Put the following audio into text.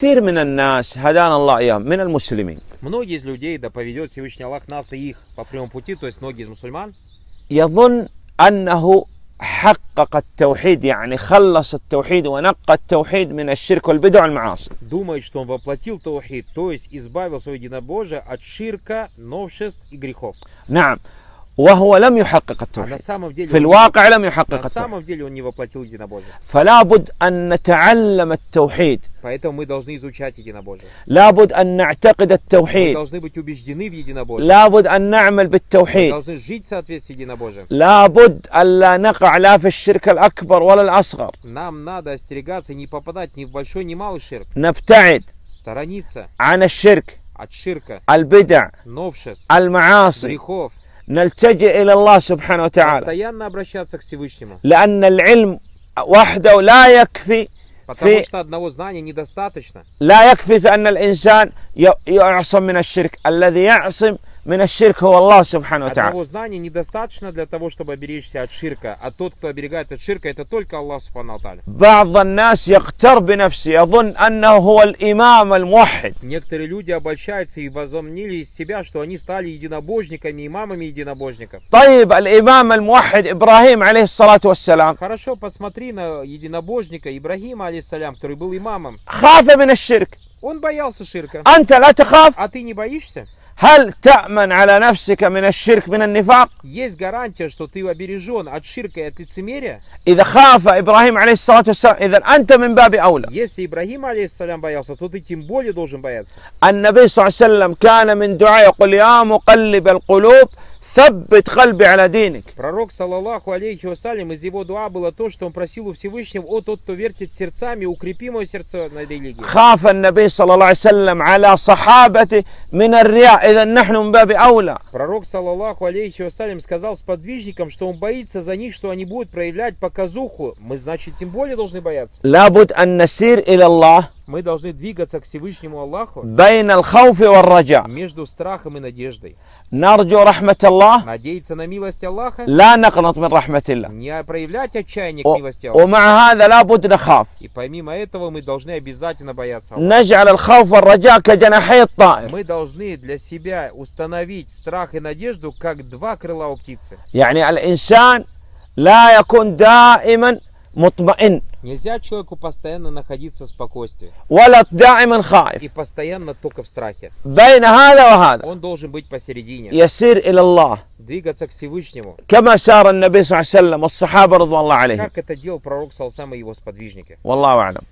Многие из людей, да поведет Всевышний Аллах нас и их по прямому пути, то есть многие из мусульман, يظن أنه حقق التوحيد يعني خلص التوحيد ونقى التوحيد من الشرك والبدع والمعاصي думает, что он воплотил тавхид, то есть избавил свое единобожие от ширка, новшеств и грехов. نعم وهو لم يحقق التوحيد في الواقع لم يحقق التوحيد فلا بد أن نتعلم التوحيد لا بد أن نعتقد التوحيد لا بد أن نعمل بالتوحيد لا بد أن لا نقع لا في الشرك الأكبر ولا الأصغر نبتعد عن الشرك البدع المعاصي نلتجئ إلى الله سبحانه وتعالى لأن العلم وحده لا يكفي في... لا يكفي في أن الإنسان يعصم من الشرك الذي يعصم من الشرك هو الله سبحانه وتعالى. Одного знания недостаточно для того, чтобы оберечься от ширка. А тот, кто оберегает от ширка, это только Аллах субхану ва بعض الناس يقتر بنفسه يظن أنه هو الإمام الموحد. Некоторые люди обольщаются и возомнили из себя, что они стали единобожниками, имамами единобожников. طيب الإمام الموحد إبراهيم عليه الصلاة والسلام. Хорошо, посмотри на единобожника Ибрагима, алейсалям, который был имамом. خاف من الشرك. Он боялся ширка. أنت لا تخاف. А ты не боишься? هل تأمن على نفسك من الشرك من النفاق؟ Есть гарантия, что ты обережен от ширка и от лицемерия? إذا خاف إبراهيم عليه الصلاة والسلام إذا أنت من باب أولى. Если Ибрахим عليه السلام боялся, то ты тем более должен бояться. النبي صلى الله عليه وسلم كان من دعاء يقول يا مقلب القلوب Саббит хальби аля денег. Пророк, салаллаху алейхи вассалям, из его дуа было то, что он просил у Всевышнего, о тот, кто вертит сердцами, укрепи мое сердце на религии. Хафа наби, салаллаху алейхи аля сахабати мин ар-риа, идан нахну мбаби ауля. Пророк, салаллаху алейхи вассалям, сказал сподвижникам, что он боится за них, что они будут проявлять показуху. Мы, значит, тем более должны бояться. Лабуд ан-насир иля Аллах. Мы должны двигаться к Всевышнему Аллаху между страхом и надеждой. Надеяться на милость Аллаха. Не проявлять отчаяние к милости Аллаха. И помимо этого мы должны обязательно бояться Аллаха. Мы должны для себя установить страх и надежду как два крыла у птицы. يعني الإنسان لا يكون دائما مطمئن Нельзя человеку постоянно находиться в спокойствии. И постоянно только в страхе. Он должен быть посередине. Ясир Двигаться к Всевышнему. Как это делал пророк Салсам и его сподвижники. Wallahu